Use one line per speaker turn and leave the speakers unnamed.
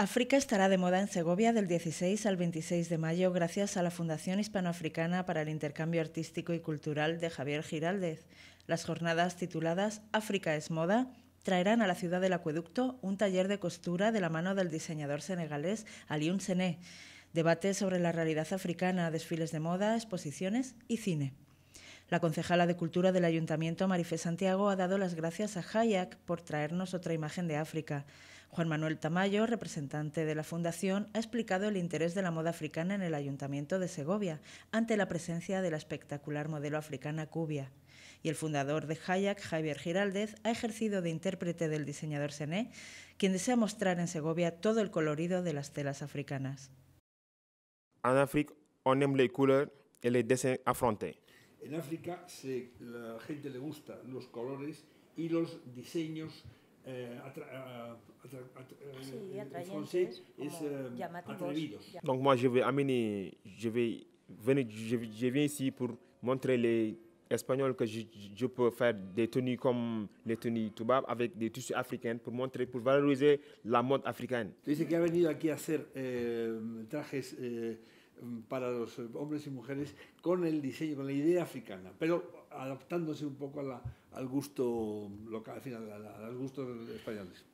África estará de moda en Segovia del 16 al 26 de mayo gracias a la Fundación Hispanoafricana para el Intercambio Artístico y Cultural de Javier Giraldez. Las jornadas tituladas África es moda traerán a la ciudad del acueducto un taller de costura de la mano del diseñador senegalés Aliun Sené, debate sobre la realidad africana, desfiles de moda, exposiciones y cine. La concejala de Cultura del Ayuntamiento, Marifé Santiago, ha dado las gracias a Hayak por traernos otra imagen de África. Juan Manuel Tamayo, representante de la Fundación, ha explicado el interés de la moda africana en el Ayuntamiento de Segovia, ante la presencia de la espectacular modelo africana Cubia. Y el fundador de Hayak, Javier Giraldez, ha ejercido de intérprete del diseñador Sené, quien desea mostrar en Segovia todo el colorido de las telas africanas.
En África,
En Afrique, se, la gente le gusta los colores y los diseños eh, eh, eh, français euh, Donc
moi je vais amener, je vais venir, je, viens ici pour montrer les Espagnols que je, peux faire des tenues comme les tenues Toubab avec des tissus africains pour montrer, pour valoriser la mode africaine. Dice que
ha venido aquí a hacer euh, trajes para los eh, hombres y mujeres con el diseño, con la idea africana, pero adaptándose un poco a al gusto local, al final, a los gustos españoles.